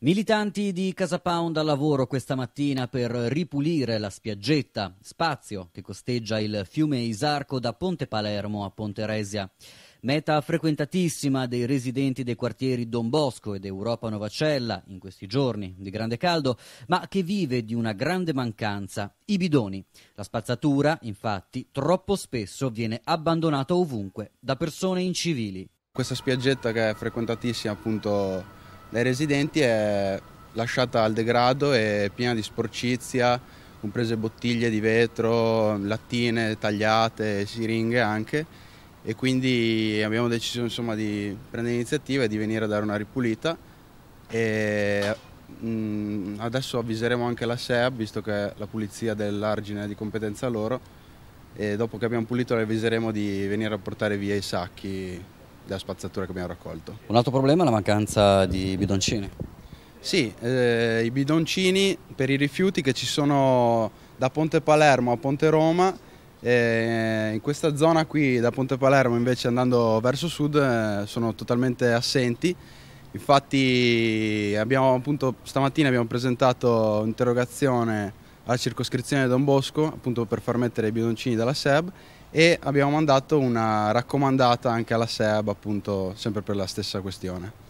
Militanti di Casa Pound al lavoro questa mattina per ripulire la spiaggetta, spazio che costeggia il fiume Isarco da Ponte Palermo a Ponte Resia. Meta frequentatissima dei residenti dei quartieri Don Bosco ed Europa Novacella in questi giorni di grande caldo, ma che vive di una grande mancanza, i bidoni. La spazzatura, infatti, troppo spesso viene abbandonata ovunque da persone incivili. Questa spiaggetta che è frequentatissima appunto dai residenti è lasciata al degrado e piena di sporcizia, comprese bottiglie di vetro, lattine tagliate, siringhe anche e quindi abbiamo deciso insomma, di prendere iniziativa e di venire a dare una ripulita e mh, mm, adesso avviseremo anche la SEAB visto che la pulizia dell'argine è di competenza loro e dopo che abbiamo pulito le avviseremo di venire a portare via i sacchi della spazzatura che abbiamo raccolto. Un altro problema è la mancanza di bidoncini. Sì, eh, i bidoncini per i rifiuti che ci sono da Ponte Palermo a Ponte Roma, eh, in questa zona qui da Ponte Palermo invece andando verso sud eh, sono totalmente assenti. Infatti abbiamo appunto stamattina abbiamo presentato un'interrogazione alla circoscrizione Don Bosco appunto per far mettere i bidoncini dalla SEB e abbiamo mandato una raccomandata anche alla SEAB appunto sempre per la stessa questione.